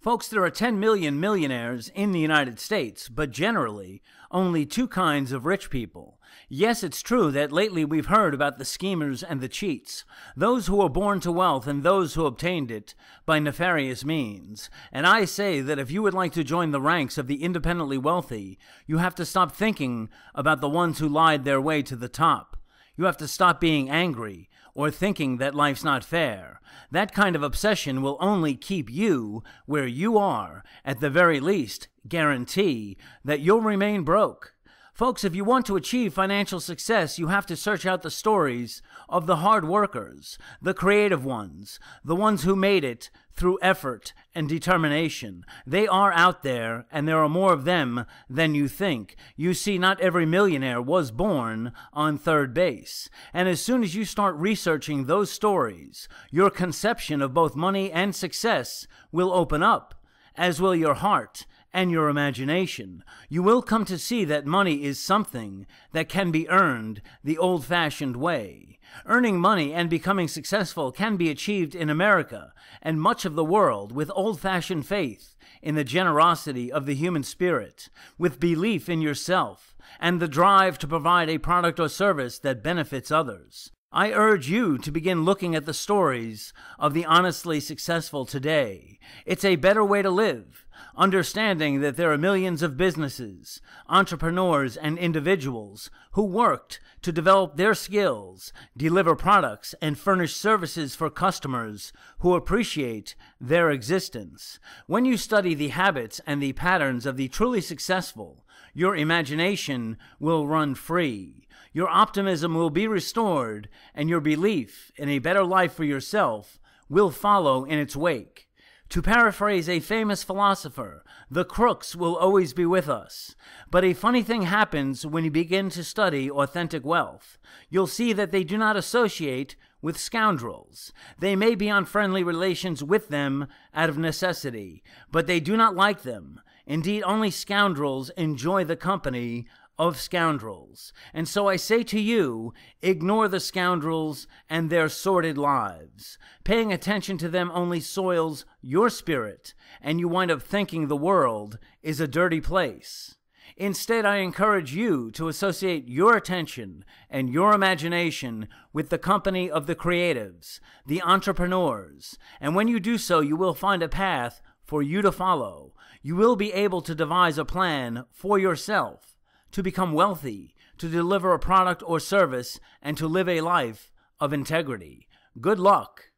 Folks, there are 10 million millionaires in the United States, but generally, only two kinds of rich people. Yes, it's true that lately we've heard about the schemers and the cheats, those who were born to wealth and those who obtained it by nefarious means. And I say that if you would like to join the ranks of the independently wealthy, you have to stop thinking about the ones who lied their way to the top. You have to stop being angry or thinking that life's not fair. That kind of obsession will only keep you where you are, at the very least, guarantee that you'll remain broke. Folks, if you want to achieve financial success, you have to search out the stories of the hard workers, the creative ones, the ones who made it through effort and determination. They are out there, and there are more of them than you think. You see, not every millionaire was born on third base. And as soon as you start researching those stories, your conception of both money and success will open up, as will your heart and your imagination, you will come to see that money is something that can be earned the old fashioned way. Earning money and becoming successful can be achieved in America and much of the world with old fashioned faith in the generosity of the human spirit, with belief in yourself, and the drive to provide a product or service that benefits others. I urge you to begin looking at the stories of the honestly successful today. It's a better way to live, understanding that there are millions of businesses, entrepreneurs, and individuals who worked to develop their skills, deliver products, and furnish services for customers who appreciate their existence. When you study the habits and the patterns of the truly successful, your imagination will run free your optimism will be restored, and your belief in a better life for yourself will follow in its wake. To paraphrase a famous philosopher, the crooks will always be with us. But a funny thing happens when you begin to study authentic wealth. You'll see that they do not associate with scoundrels. They may be on friendly relations with them out of necessity, but they do not like them. Indeed, only scoundrels enjoy the company of scoundrels. And so I say to you, ignore the scoundrels and their sordid lives. Paying attention to them only soils your spirit, and you wind up thinking the world is a dirty place. Instead, I encourage you to associate your attention and your imagination with the company of the creatives, the entrepreneurs, and when you do so, you will find a path for you to follow. You will be able to devise a plan for yourself to become wealthy, to deliver a product or service, and to live a life of integrity. Good luck.